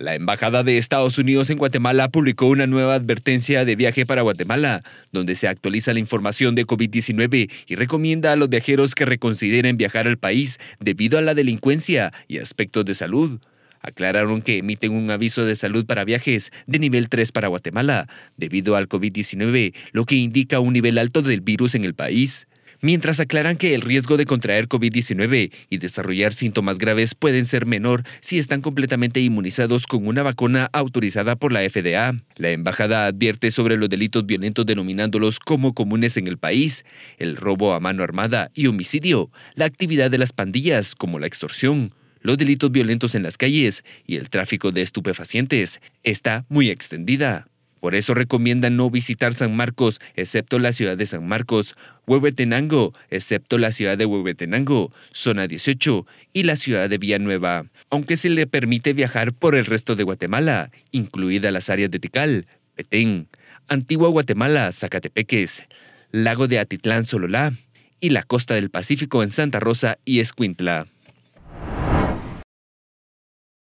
La Embajada de Estados Unidos en Guatemala publicó una nueva advertencia de viaje para Guatemala, donde se actualiza la información de COVID-19 y recomienda a los viajeros que reconsideren viajar al país debido a la delincuencia y aspectos de salud. Aclararon que emiten un aviso de salud para viajes de nivel 3 para Guatemala, debido al COVID-19, lo que indica un nivel alto del virus en el país mientras aclaran que el riesgo de contraer COVID-19 y desarrollar síntomas graves pueden ser menor si están completamente inmunizados con una vacuna autorizada por la FDA. La embajada advierte sobre los delitos violentos denominándolos como comunes en el país, el robo a mano armada y homicidio, la actividad de las pandillas como la extorsión, los delitos violentos en las calles y el tráfico de estupefacientes. Está muy extendida. Por eso recomiendan no visitar San Marcos, excepto la ciudad de San Marcos, Huehuetenango, excepto la ciudad de Huehuetenango, Zona 18 y la ciudad de Villanueva, aunque se le permite viajar por el resto de Guatemala, incluida las áreas de Tikal, Petén, Antigua Guatemala, Zacatepeques, Lago de Atitlán, Sololá y la costa del Pacífico en Santa Rosa y Escuintla.